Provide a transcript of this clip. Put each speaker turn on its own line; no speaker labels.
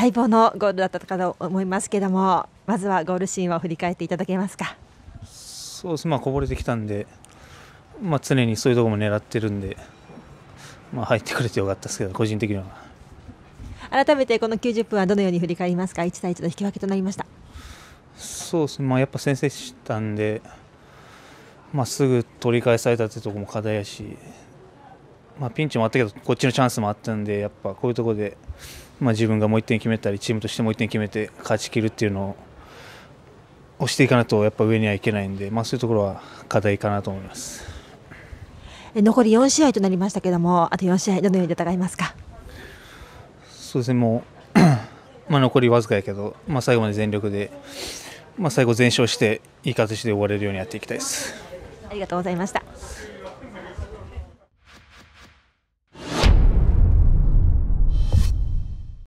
待望のゴールだったかと思いますけどもまずはゴールシーンを振り返っていただけますか
そうですまあこぼれてきたんで、まあ、常にそういうところも狙ってるんで、まあ、入ってくれてよかったですけど個人的には
改めてこの90分はどのように振り返りますか1対1の引き分けとなりました
そうですね、まあ、やっぱ先制したんで、まあ、すぐ取り返されたってところも課題やしまあ、ピンチもあったけどこっちのチャンスもあったんでやっぱこういうところで、まあ、自分がもう1点決めたりチームとしてもう1点決めて勝ちきるっていうのをしていかないとやっぱ上にはいけないんで、まあ、そういうところは課題かなと思います
残り4試合となりましたけどもあと4試合どのように戦いますか
そうですねも
う まあ残りわずかやけど、まあ、最後まで全力で、まあ、最後全勝していい形で終われるようにやっていきたいです
ありがとうございました